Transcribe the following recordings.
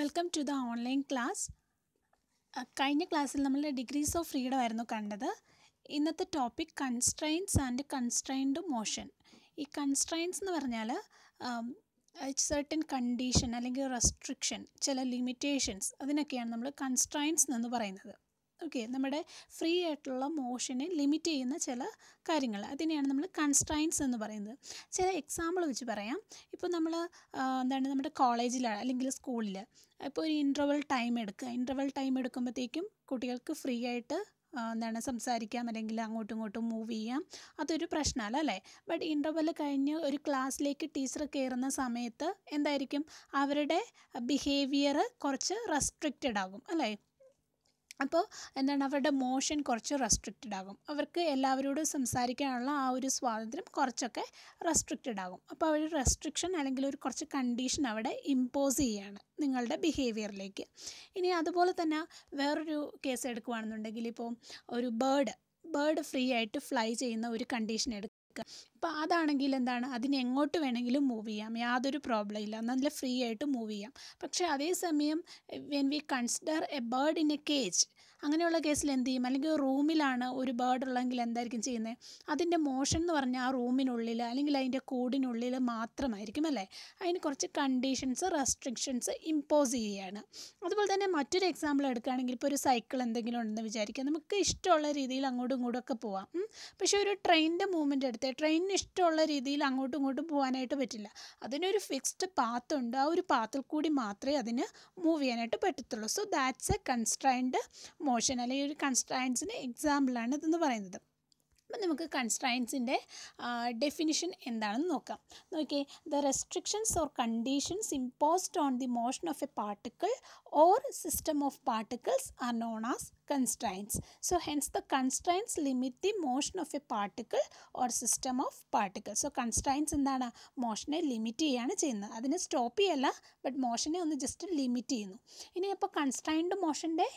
welcome to the online class കഴിഞ്ഞ ക്ലാസ്സിൽ നമ്മൾ ഡിഗ്രീസ് ഓഫ് ഫ്രീഡം ആയിരുന്നു കണ്ടത് ഇന്നത്തെ topic constraints and constrained motion ഈ കൺസ്ട്രെയിൻസ് എന്ന് പറഞ്ഞാൽ സർട്ടൻ കണ്ടീഷൻ അല്ലെങ്കിൽ റെസ്ട്രിക്ഷൻ ചില ലിമിറ്റേഷൻസ് അതിനൊക്കെയാണ് നമ്മൾ കൺസ്ട്രെയിൻസ് എന്ന് പറയുന്നത് ഓക്കെ നമ്മുടെ ഫ്രീ ആയിട്ടുള്ള മോഷനെ ലിമിറ്റ് ചെയ്യുന്ന ചില കാര്യങ്ങൾ അതിനെയാണ് നമ്മൾ കൺസ്ട്രൈൻസ് എന്ന് പറയുന്നത് ചില എക്സാമ്പിൾ വെച്ച് പറയാം ഇപ്പോൾ നമ്മൾ എന്താണ് നമ്മുടെ കോളേജിൽ അല്ലെങ്കിൽ സ്കൂളിൽ ഇപ്പോൾ ഒരു ഇൻ്റർവൽ ടൈം എടുക്കുക ഇൻ്റർവൽ ടൈം എടുക്കുമ്പോഴത്തേക്കും കുട്ടികൾക്ക് ഫ്രീ ആയിട്ട് എന്താണ് സംസാരിക്കാം അല്ലെങ്കിൽ അങ്ങോട്ടും ഇങ്ങോട്ടും മൂവ് ചെയ്യാം അതൊരു പ്രശ്നമല്ല അല്ലേ ബട്ട് ഇൻ്റർവെൽ കഴിഞ്ഞ് ഒരു ക്ലാസ്സിലേക്ക് ടീച്ചർ കയറുന്ന സമയത്ത് എന്തായിരിക്കും അവരുടെ ബിഹേവിയർ കുറച്ച് റെസ്ട്രിക്റ്റഡ് ആകും അല്ലേ അപ്പോൾ എന്താണ് അവരുടെ മോഷൻ കുറച്ച് റെസ്ട്രിക്റ്റഡ് ആകും അവർക്ക് എല്ലാവരോടും സംസാരിക്കാനുള്ള ആ ഒരു സ്വാതന്ത്ര്യം കുറച്ചൊക്കെ റെസ്ട്രിക്റ്റഡ് ആകും അപ്പോൾ അവർ റെസ്ട്രിക്ഷൻ അല്ലെങ്കിൽ ഒരു കുറച്ച് കണ്ടീഷൻ അവിടെ ഇമ്പോസ് ചെയ്യുകയാണ് നിങ്ങളുടെ ബിഹേവിയറിലേക്ക് ഇനി അതുപോലെ തന്നെ വേറൊരു കേസ് എടുക്കുകയാണെന്നുണ്ടെങ്കിൽ ഇപ്പോൾ ഒരു ബേർഡ് ബേർഡ് ഫ്രീ ആയിട്ട് ഫ്ലൈ ചെയ്യുന്ന ഒരു കണ്ടീഷൻ എടുക്കുക എടുക്കുക അപ്പോൾ അതാണെങ്കിൽ എന്താണ് അതിന് എങ്ങോട്ട് വേണമെങ്കിലും മൂവ് ചെയ്യാം യാതൊരു പ്രോബ്ലം ഇല്ല നല്ല ഫ്രീ ആയിട്ട് മൂവ് ചെയ്യാം പക്ഷേ അതേസമയം when we consider a bird in a cage അങ്ങനെയുള്ള കേസിൽ എന്ത് ചെയ്യും അല്ലെങ്കിൽ റൂമിലാണ് ഒരു ബേർഡ് ഉള്ളതെങ്കിൽ എന്തായിരിക്കും ചെയ്യുന്നത് അതിൻ്റെ മോഷൻ എന്ന് പറഞ്ഞാൽ ആ റൂമിനുള്ളിൽ അല്ലെങ്കിൽ അതിൻ്റെ കൂടിനുള്ളിൽ മാത്രമായിരിക്കും അല്ലേ അതിന് കുറച്ച് കണ്ടീഷൻസ് റെസ്ട്രിക്ഷൻസ് ഇമ്പോസ് ചെയ്യുകയാണ് അതുപോലെ തന്നെ മറ്റൊരു എക്സാമ്പിൾ എടുക്കുകയാണെങ്കിൽ ഇപ്പോൾ ഒരു സൈക്കിൾ എന്തെങ്കിലും ഉണ്ടെന്ന് വിചാരിക്കുക നമുക്ക് ഇഷ്ടമുള്ള രീതിയിൽ അങ്ങോട്ടും ഇങ്ങോട്ടും ഒക്കെ പോവാം പക്ഷേ ഒരു ട്രെയിനിൻ്റെ മൂവ്മെൻ്റ് എടുത്ത് പോകാനായിട്ട് ട്രെയിനിന് ഇഷ്ടമുള്ള രീതിയിൽ അങ്ങോട്ടും ഇങ്ങോട്ടും പോകാനായിട്ട് പറ്റില്ല അതിനൊരു ഫിക്സ്ഡ് പാത്ത് ഉണ്ട് ആ ഒരു പാത്തിൽ കൂടി മാത്രമേ അതിന് മൂവ് ചെയ്യാനായിട്ട് പറ്റത്തുള്ളൂ so that's a constrained motion അല്ലെങ്കിൽ ഒരു കൺസ്ട്രൈൻസിന് എക്സാമ്പിളാണ് ഇതെന്ന് പറയുന്നത് അപ്പം നമുക്ക് കൺസ്ട്രൈൻസിൻ്റെ ഡെഫിനിഷൻ എന്താണെന്ന് നോക്കാം നോക്കിയേ the restrictions or conditions imposed on the motion of a particle or system of particles are known as constraints so hence the constraints limit the motion of a particle or system of particle so constraints എന്താണ് മോഷനെ limit ചെയ്യാണ് ചെയ്യുന്നത് അതിനെ stop ചെയ്യല്ല but മോഷനെ ഒന്ന് just limit ചെയ്യുന്നു ഇനി അപ്പോൾ കൺസ്ട്രൈൻഡ് മോഷൻ്റെ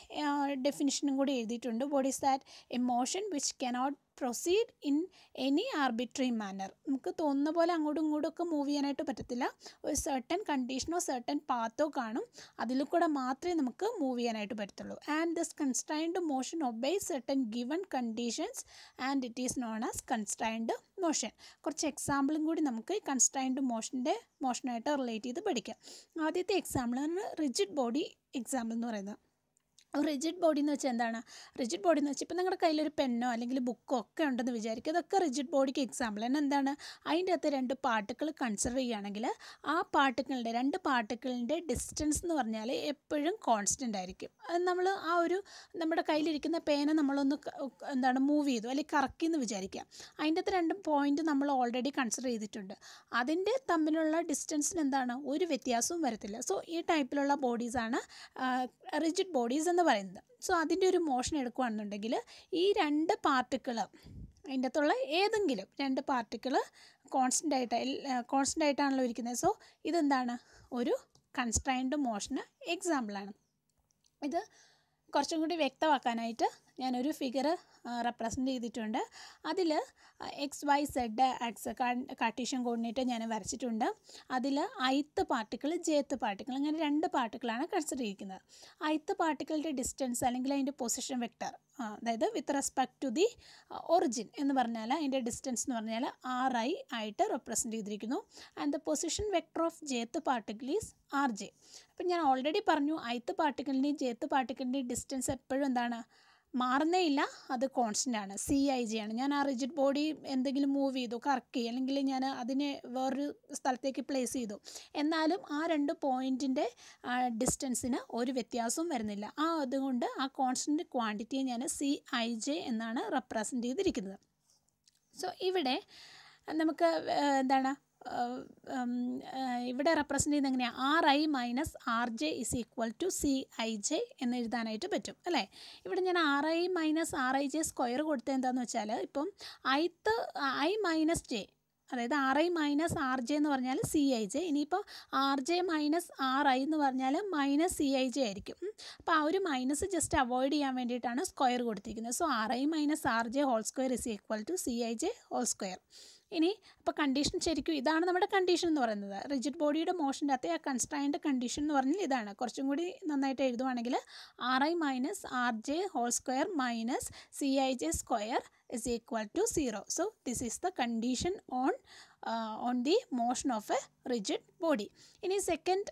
ഡെഫിനിഷനും കൂടി എഴുതിയിട്ടുണ്ട് what is that a motion which cannot proceed in any arbitrary manner നമുക്ക് തോന്നുന്ന പോലെ അങ്ങോട്ടും ഇങ്ങോട്ടും ഒക്കെ മൂവ് ചെയ്യാനായിട്ട് പറ്റത്തില്ല ഒരു സെർട്ടൺ കണ്ടീഷനോ സെർട്ടൺ പാത്തോ കാണും അതിൽ കൂടെ മാത്രമേ നമുക്ക് മൂവ് ചെയ്യാനായിട്ട് പറ്റത്തുള്ളൂ and this constrained motion obey certain given conditions and it is known as constrained motion കുറച്ച് എക്സാമ്പിളും കൂടി നമുക്ക് കൺസ്ട്രൈൻഡ് മോഷൻ്റെ മോഷനായിട്ട് റിലേറ്റ് ചെയ്ത് പഠിക്കാം ആദ്യത്തെ എക്സാമ്പിൾ റിജിഡ് ബോഡി എക്സാമ്പിൾ എന്ന് പറയുന്നത് റിജിഡ് ബോഡി എന്ന് വെച്ചാൽ എന്താണ് റിജിഡ് ബോഡി എന്ന് വെച്ചാൽ ഇപ്പോൾ നിങ്ങളുടെ കയ്യിലൊരു പെന്നോ അല്ലെങ്കിൽ ബുക്കോ ഒക്കെ ഉണ്ടെന്ന് വിചാരിക്കുക ഇതൊക്കെ റിജിഡ് ബോഡിക്ക് എക്സാമ്പിൾ തന്നെ എന്താണ് അതിൻ്റെ അകത്ത് രണ്ട് പാർട്ടിക്കിൾ കൺസിഡർ ചെയ്യുകയാണെങ്കിൽ ആ പാർട്ടിക്കിളിൻ്റെ രണ്ട് പാർട്ടിക്കിളിൻ്റെ ഡിസ്റ്റൻസ് എന്ന് പറഞ്ഞാൽ എപ്പോഴും കോൺസ്റ്റൻ്റ് ആയിരിക്കും നമ്മൾ ആ ഒരു നമ്മുടെ കയ്യിലിരിക്കുന്ന പേന നമ്മളൊന്ന് എന്താണ് മൂവ് ചെയ്തു അല്ലെങ്കിൽ കറക്കി എന്ന് വിചാരിക്കുക അതിൻ്റെ അകത്ത് രണ്ട് പോയിൻ്റ് നമ്മൾ ഓൾറെഡി കൺസിഡർ ചെയ്തിട്ടുണ്ട് അതിൻ്റെ തമ്മിലുള്ള ഡിസ്റ്റൻസിന് എന്താണ് ഒരു വ്യത്യാസവും വരത്തില്ല സോ ഈ ടൈപ്പിലുള്ള ബോഡീസാണ് റിജിഡ് ബോഡീസ് എന്ന് എന്ന് പറയുന്നത് സോ അതിൻ്റെ ഒരു മോഷൻ എടുക്കുകയാണെന്നുണ്ടെങ്കിൽ ഈ രണ്ട് പാർട്ടിക്കിൾ അതിൻ്റെ അകത്തുള്ള ഏതെങ്കിലും രണ്ട് പാർട്ടിക്കിൾ കോൺസ്റ്റൻ്റ് ആയിട്ട് കോൺസ്റ്റൻ്റ് ആയിട്ടാണല്ലോ ഇരിക്കുന്നത് സോ ഇതെന്താണ് ഒരു കൺസ്ട്രൈൻഡ് മോഷന് എക്സാമ്പിളാണ് ഇത് കുറച്ചും കൂടി വ്യക്തമാക്കാനായിട്ട് ഞാനൊരു ഫിഗർ റെപ്രസെൻ്റ് ചെയ്തിട്ടുണ്ട് അതിൽ X Y Z axis Cartesian coordinate ഞാൻ വരച്ചിട്ടുണ്ട് അതിൽ ഐത്ത് പാർട്ടിക്കിൾ ജേത്ത് പാർട്ടിക്കിൾ അങ്ങനെ രണ്ട് പാർട്ടിക്കിളാണ് കൺസിഡർ ചെയ്യുന്നത് ഐത്ത് പാർട്ടിക്കിളിൻ്റെ ഡിസ്റ്റൻസ് അല്ലെങ്കിൽ അതിൻ്റെ പൊസിഷൻ വെക്ടർ അതായത് with respect to the origin എന്ന് പറഞ്ഞാൽ അതിൻ്റെ ഡിസ്റ്റൻസ് എന്ന് പറഞ്ഞാൽ ആർ ഐ ആയിട്ട് റെപ്രസെൻ്റ് ചെയ്തിരിക്കുന്നു and the position vector of jth particle is R J അപ്പം ഞാൻ ഓൾറെഡി പറഞ്ഞു ഐത്ത് പാർട്ടിക്കിളിൻ്റെയും ജേത്ത് പാർട്ടിക്കിളിൻ്റെയും ഡിസ്റ്റൻസ് എപ്പോഴും എന്താണ് മാറുന്നേ ഇല്ല അത് കോൺസ്റ്റൻ്റ് ആണ് സി ഐ ജി ആണ് ഞാൻ ആ റിജിഡ് ബോഡി എന്തെങ്കിലും മൂവ് ചെയ്തു കറക്കി അല്ലെങ്കിൽ ഞാൻ അതിനെ വേറൊരു സ്ഥലത്തേക്ക് പ്ലേസ് ചെയ്തു എന്നാലും ആ രണ്ട് പോയിൻറ്റിൻ്റെ ഡിസ്റ്റൻസിന് ഒരു വ്യത്യാസവും വരുന്നില്ല ആ അതുകൊണ്ട് ആ കോൺസ്റ്റൻ്റ് ക്വാണ്ടിറ്റിയെ ഞാൻ സി ഐ ജെ എന്നാണ് റെപ്രസെൻ്റ് ചെയ്തിരിക്കുന്നത് സോ ഇവിടെ നമുക്ക് എന്താണ് ഇവിടെ റെപ്രസെൻ്റ് ചെയ്യുന്നത് എങ്ങനെയാണ് R I minus R J is equal to C I J എന്ന് എഴുതാനായിട്ട് പറ്റും അല്ലേ ഇവിടെ ഞാൻ R I minus R I J square കൊടുത്തത് എന്താണെന്ന് വെച്ചാൽ ഇപ്പം ഐത്ത് ഐ മൈനസ് ജെ അതായത് R I minus R J എന്ന് പറഞ്ഞാൽ സി ഐ ജെ ഇനിയിപ്പോൾ R J minus R I എന്ന് പറഞ്ഞാൽ മൈനസ് സി ഐ ജെ ആയിരിക്കും അപ്പോൾ ആ ഒരു മൈനസ് ജസ്റ്റ് അവോയ്ഡ് ചെയ്യാൻ വേണ്ടിയിട്ടാണ് സ്ക്വയർ കൊടുത്തിരിക്കുന്നത് so R I minus R J whole square is equal to C I J whole square ഇനി അപ്പോൾ കണ്ടീഷൻ ശരിക്കും ഇതാണ് നമ്മുടെ കണ്ടീഷൻ എന്ന് പറയുന്നത് റിജിഡ് ബോഡിയുടെ മോഷൻ്റെ അകത്തെ ആ കൺസ്ട്രൈൻഡ് കണ്ടീഷൻ എന്ന് പറഞ്ഞാൽ ഇതാണ് കുറച്ചും കൂടി നന്നായിട്ട് എഴുതുവാണെങ്കിൽ R I minus R J whole square minus C I J square is equal to zero so this is the condition on on the motion of a rigid body ഇനി second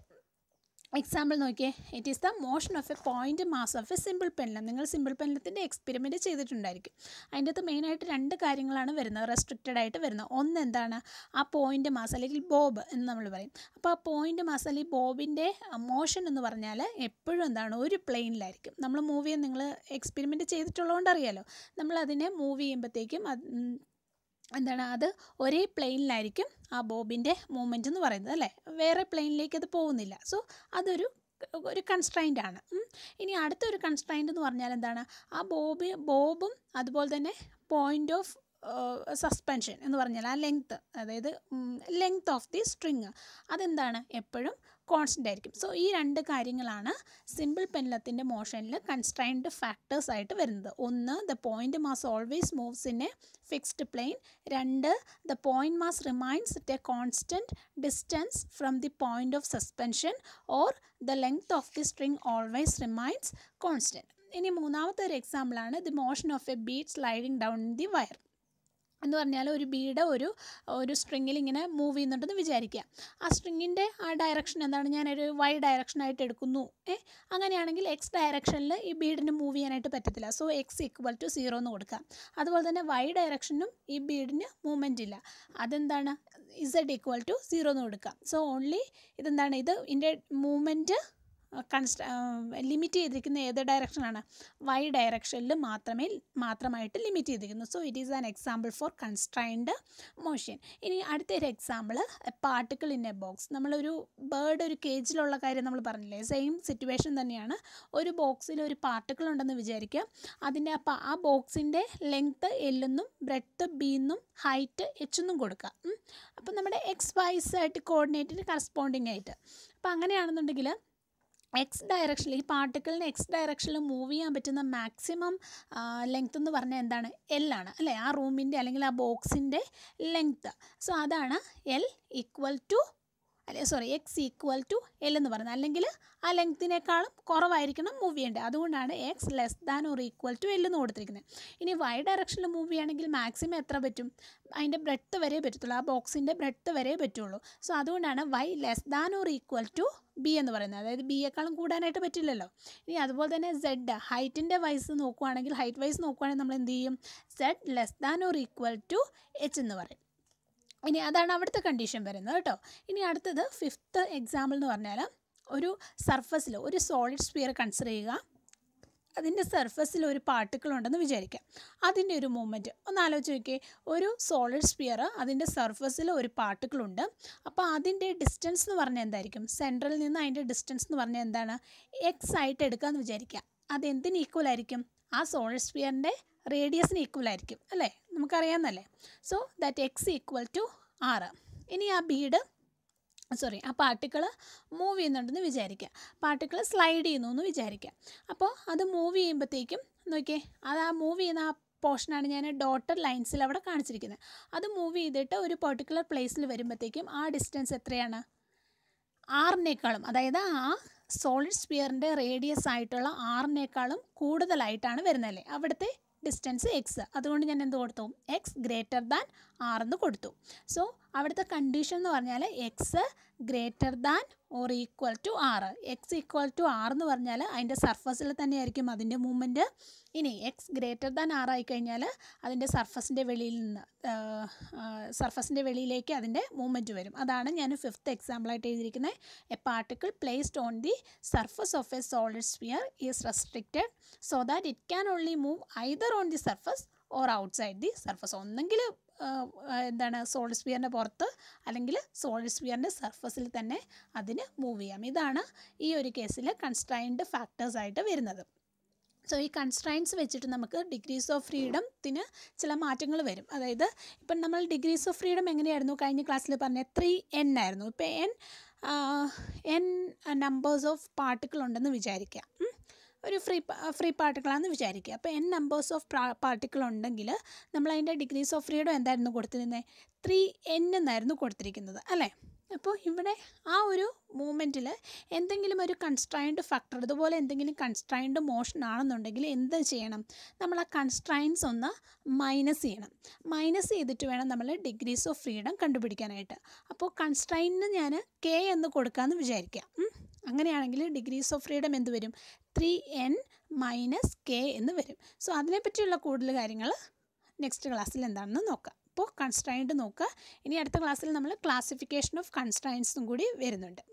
example നോക്കിയേ it is the motion of a point mass of a simple pendulum നിങ്ങൾ simple പെൻലത്തിൻ്റെ experiment ചെയ്തിട്ടുണ്ടായിരിക്കും അതിൻ്റെ അകത്ത് മെയിനായിട്ട് രണ്ട് കാര്യങ്ങളാണ് വരുന്നത് restricted ആയിട്ട് വരുന്നത് ഒന്ന് എന്താണ് ആ പോയിൻറ്റ് മാസ് അല്ലെങ്കിൽ ബോബ് എന്ന് നമ്മൾ പറയും അപ്പോൾ ആ പോയിൻറ്റ് മാസ് അല്ലെങ്കിൽ ബോബിൻ്റെ മോഷൻ എന്ന് പറഞ്ഞാൽ എപ്പോഴും എന്താണ് ഒരു പ്ലെയിനിലായിരിക്കും നമ്മൾ മൂവ് ചെയ്യാൻ നിങ്ങൾ എക്സ്പെരിമെൻറ്റ് ചെയ്തിട്ടുള്ളതുകൊണ്ട് അറിയാലോ നമ്മളതിനെ മൂവ് ചെയ്യുമ്പോഴത്തേക്കും എന്താണ് അത് ഒരേ പ്ലെയിനിലായിരിക്കും ആ ബോബിൻ്റെ മൂവ്മെൻ്റ് എന്ന് പറയുന്നത് അല്ലേ വേറെ പ്ലെയിനിലേക്ക് അത് പോകുന്നില്ല സോ അതൊരു ഒരു കൺസ്ട്രൈൻ്റ് ആണ് ഇനി അടുത്തൊരു കൺസ്ട്രൈൻ്റ് എന്ന് പറഞ്ഞാൽ എന്താണ് ആ ബോബി ബോബും അതുപോലെ തന്നെ പോയിൻ്റ് ഓഫ് സസ്പെൻഷൻ എന്ന് പറഞ്ഞാൽ ആ ലെങ്ത്ത് അതായത് ലെങ്ത് ഓഫ് ദി സ്ട്രിങ് അതെന്താണ് എപ്പോഴും കോൺസ്റ്റൻ്റ് ആയിരിക്കും സോ ഈ രണ്ട് കാര്യങ്ങളാണ് സിമ്പിൾ പെൻലത്തിൻ്റെ മോഷനിൽ കൺസ്ട്രൈൻഡ് ഫാക്ടേഴ്സ് ആയിട്ട് വരുന്നത് ഒന്ന് the point mass always moves in a fixed plane രണ്ട് the point mass remains it a constant distance from the point of suspension or the length of the string always remains constant ഇനി മൂന്നാമത്തെ ഒരു എക്സാമ്പിളാണ് the motion of a bead sliding down the wire എന്ന് പറഞ്ഞാൽ ഒരു Bede ഒരു ഒരു സ്ട്രിങ്ങിൽ ഇങ്ങനെ മൂവ് ചെയ്യുന്നുണ്ടെന്ന് വിചാരിക്കുക ആ സ്ട്രിങ്ങിൻ്റെ ആ ഡയറക്ഷൻ എന്താണ് ഞാനൊരു വൈ ഡയറക്ഷൻ ആയിട്ട് എടുക്കുന്നു ഏ അങ്ങനെയാണെങ്കിൽ എക്സ് ഡയറക്ഷനിൽ ഈ ബീഡിന് മൂവ് ചെയ്യാനായിട്ട് പറ്റത്തില്ല so X equal to zero എന്ന് കൊടുക്കാം അതുപോലെ തന്നെ വൈ ഡയറക്ഷനും ഈ ബീഡിന് മൂവ്മെൻ്റ് ഇല്ല അതെന്താണ് ഇസഡ് ഈക്വൽ ടു സീറോ എന്ന് കൊടുക്കാം സോ ഓൺലി ഇതെന്താണ് ഇത് ഇതിൻ്റെ മൂവ്മെൻറ്റ് കൺസ്ട്ര ലിമിറ്റ് ചെയ്തിരിക്കുന്ന ഏത് ഡയറക്ഷനാണ് വൈ ഡയറക്ഷനിൽ മാത്രമേ മാത്രമായിട്ട് ലിമിറ്റ് ചെയ്തിരിക്കുന്നു so it is an example for constrained motion ഇനി അടുത്തൊരു example particle in a box നമ്മളൊരു ബേർഡ് ഒരു കേജിലുള്ള കാര്യം നമ്മൾ പറഞ്ഞില്ലേ സെയിം സിറ്റുവേഷൻ തന്നെയാണ് ഒരു ബോക്സിൽ ഒരു പാർട്ടിക്കിൾ ഉണ്ടെന്ന് വിചാരിക്കുക അതിൻ്റെ അപ്പം ആ ബോക്സിൻ്റെ ലെങ്ത്ത് എല്ലെന്നും ബ്രെത്ത് ബീന്നും ഹൈറ്റ് എച്ച് എന്നും കൊടുക്കുക അപ്പം നമ്മുടെ എക്സ് വൈസ് ആയിട്ട് കോർഡിനേറ്റിന് കറസ്പോണ്ടിങ് ആയിട്ട് അപ്പം അങ്ങനെയാണെന്നുണ്ടെങ്കിൽ എക്സ് ഡയറക്ഷനിൽ ഈ പാർട്ടിക്കിളിന് എക്സ് ഡയറക്ഷനിൽ മൂവ് ചെയ്യാൻ പറ്റുന്ന മാക്സിമം ലെങ്ത് എന്ന് പറഞ്ഞാൽ എന്താണ് എൽ ആണ് അല്ലേ ആ റൂമിൻ്റെ അല്ലെങ്കിൽ ആ ബോക്സിൻ്റെ ലെങ്ത്ത് സോ അതാണ് എൽ ഈക്വൽ ടു അല്ലെ sorry X equal to L എന്ന് പറയുന്നത് അല്ലെങ്കിൽ ആ ലെങ്ത്തിനേക്കാളും കുറവായിരിക്കണം മൂവ് ചെയ്യേണ്ടത് അതുകൊണ്ടാണ് X less than or equal to L എന്ന് കൊടുത്തിരിക്കുന്നത് ഇനി വൈ ഡയറക്ഷനിൽ മൂവ് ചെയ്യുകയാണെങ്കിൽ മാക്സിമം എത്ര പറ്റും അതിൻ്റെ ബ്രെഡ്ത്ത് വരെ പറ്റത്തുള്ളൂ ആ ബോക്സിൻ്റെ ബ്രെഡ്ത്ത് വരെ പറ്റുള്ളൂ സോ അതുകൊണ്ടാണ് Y less than or equal to B എന്ന് പറയുന്നത് അതായത് ബിയേക്കാളും കൂടാനായിട്ട് പറ്റില്ലല്ലോ ഇനി അതുപോലെ തന്നെ സെഡ് ഹൈറ്റിൻ്റെ വൈസ് നോക്കുവാണെങ്കിൽ ഹൈറ്റ് വൈസ് നോക്കുവാണെങ്കിൽ നമ്മൾ എന്ത് ചെയ്യും Z less than or equal to H എന്ന് പറയും ഇനി അതാണ് അവിടുത്തെ കണ്ടീഷൻ വരുന്നത് കേട്ടോ ഇനി അടുത്തത് ഫിഫ്ത്ത് എക്സാമ്പിൾ എന്ന് പറഞ്ഞാൽ ഒരു സർഫസിൽ ഒരു സോളിഡ് സ്ഫിയർ കൺസിഡർ ചെയ്യുക അതിൻ്റെ സർഫസിൽ ഒരു പാർട്ടിക്കിൾ ഉണ്ടെന്ന് വിചാരിക്കാം അതിൻ്റെ ഒരു മൂവ്മെൻറ്റ് ഒന്ന് ആലോചിച്ച് നോക്കിയേ ഒരു സോളിഡ് സ്പിയർ അതിൻ്റെ സർഫസിൽ ഒരു പാർട്ടിക്കിൾ ഉണ്ട് അപ്പോൾ അതിൻ്റെ ഡിസ്റ്റൻസ് എന്ന് പറഞ്ഞാൽ എന്തായിരിക്കും സെൻട്രൽ നിന്ന് അതിൻ്റെ ഡിസ്റ്റൻസ് എന്ന് പറഞ്ഞാൽ എന്താണ് എക്സ് ആയിട്ട് എന്ന് വിചാരിക്കുക അത് എന്തിന് ഈക്വൽ ആയിരിക്കും ആ സോളിഡ് സ്പിയറിൻ്റെ റേഡിയസിന് ഈക്വൽ ആയിരിക്കും അല്ലേ നമുക്കറിയാമെന്നല്ലേ so that X equal to R ഇനി ആ ബീഡ് സോറി ആ പാർട്ടിക്കിൾ മൂവ് ചെയ്യുന്നുണ്ടെന്ന് വിചാരിക്കുക പാർട്ടിക്കിൾ സ്ലൈഡ് ചെയ്യുന്നു എന്ന് വിചാരിക്കുക അപ്പോൾ അത് മൂവ് ചെയ്യുമ്പോഴത്തേക്കും നോക്കിയേ അത് ആ മൂവ് ചെയ്യുന്ന ആ പോർഷനാണ് ഞാൻ ഡോട്ടർ ലൈൻസിൽ അവിടെ കാണിച്ചിരിക്കുന്നത് അത് മൂവ് ചെയ്തിട്ട് ഒരു പെർട്ടിക്കുലർ പ്ലേസിൽ വരുമ്പോഴത്തേക്കും ആ ഡിസ്റ്റൻസ് എത്രയാണ് ആറിനേക്കാളും അതായത് ആ സോളിഡ് സ്പിയറിൻ്റെ റേഡിയസ് ആയിട്ടുള്ള ആറിനേക്കാളും കൂടുതലായിട്ടാണ് വരുന്നത് അല്ലേ അവിടുത്തെ ഡിസ്റ്റൻസ് എക്സ് അതുകൊണ്ട് ഞാൻ എന്ത് കൊടുത്തു എക്സ് ഗ്രേറ്റർ ദാൻ ആർ എന്ന് കൊടുത്തു സോ അവിടുത്തെ കണ്ടീഷൻ എന്ന് പറഞ്ഞാൽ X greater than or equal to R X equal to R എന്ന് പറഞ്ഞാൽ അതിൻ്റെ സർഫസിൽ തന്നെയായിരിക്കും അതിൻ്റെ മൂവ്മെൻറ്റ് ഇനി എക്സ് ഗ്രേറ്റർ ദാൻ ആറായി കഴിഞ്ഞാൽ അതിൻ്റെ സർഫസിൻ്റെ വെളിയിൽ നിന്ന് സർഫസിൻ്റെ വെളിയിലേക്ക് അതിൻ്റെ മൂവ്മെൻറ്റ് വരും അതാണ് ഞാൻ ഫിഫ്ത്ത് എക്സാമ്പിളായിട്ട് എഴുതിയിരിക്കുന്നത് a particle placed on the surface of a solid sphere is restricted so that it can only move either on the surface or outside the surface ഒന്നെങ്കിൽ എന്താണ് സോളിഡ് സ്പിയറിൻ്റെ പുറത്ത് അല്ലെങ്കിൽ സോളിഡ് സ്പിയറിൻ്റെ സർഫസിൽ തന്നെ അതിന് മൂവ് ചെയ്യാം ഇതാണ് ഈ ഒരു കേസിൽ കൺസ്ട്രൈൻഡ് ഫാക്ടേഴ്സായിട്ട് വരുന്നത് സോ ഈ കൺസ്ട്രൈൻസ് വെച്ചിട്ട് നമുക്ക് ഡിഗ്രീസ് ഓഫ് ഫ്രീഡത്തിന് ചില മാറ്റങ്ങൾ വരും അതായത് ഇപ്പം നമ്മൾ ഡിഗ്രീസ് ഓഫ് ഫ്രീഡം എങ്ങനെയായിരുന്നു കഴിഞ്ഞ ക്ലാസ്സിൽ പറഞ്ഞ ത്രീ എൻ ആയിരുന്നു ഇപ്പം N N numbers of particle ഉണ്ടെന്ന് വിചാരിക്കുക ഒരു ഫ്രീ ഫ്രീ പാർട്ടിക്കിളാണെന്ന് വിചാരിക്കുക അപ്പോൾ എൻ നമ്പേഴ്സ് ഓഫ് പാർട്ടിക്കിൾ ഉണ്ടെങ്കിൽ നമ്മൾ അതിൻ്റെ ഡിഗ്രീസ് ഓഫ് ഫ്രീഡം എന്തായിരുന്നു കൊടുത്തിരുന്നത് ത്രീ എൻ എന്നായിരുന്നു കൊടുത്തിരിക്കുന്നത് അല്ലേ അപ്പോൾ ഇവിടെ ആ ഒരു മൂമെൻറ്റിൽ എന്തെങ്കിലും ഒരു കൺസ്ട്രൈൻഡ് ഫാക്ടർ ഇതുപോലെ എന്തെങ്കിലും കൺസ്ട്രൈൻഡ് മോഷൻ ആണെന്നുണ്ടെങ്കിൽ എന്ത് ചെയ്യണം നമ്മൾ ആ കൺസ്ട്രൈൻസ് ഒന്ന് മൈനസ് ചെയ്യണം മൈനസ് ചെയ്തിട്ട് വേണം നമ്മൾ ഡിഗ്രീസ് ഓഫ് ഫ്രീഡം കണ്ടുപിടിക്കാനായിട്ട് അപ്പോൾ കൺസ്ട്രൈൻറ്റിന് ഞാൻ കെ എന്ന് കൊടുക്കാമെന്ന് വിചാരിക്കാം അങ്ങനെയാണെങ്കിൽ ഡിഗ്രീസ് ഓഫ് ഫ്രീഡം എന്ത് വരും ത്രീ എൻ മൈനസ് കെ എന്ന് വരും സോ അതിനെപ്പറ്റിയുള്ള കൂടുതൽ കാര്യങ്ങൾ നെക്സ്റ്റ് ക്ലാസ്സിൽ എന്താണെന്ന് നോക്കാം അപ്പോൾ കൺസ്ട്രൈൻഡ് നോക്കുക ഇനി അടുത്ത ക്ലാസ്സിൽ നമ്മൾ ക്ലാസിഫിക്കേഷൻ ഓഫ് കൺസ്ട്രൈൻസും കൂടി വരുന്നുണ്ട്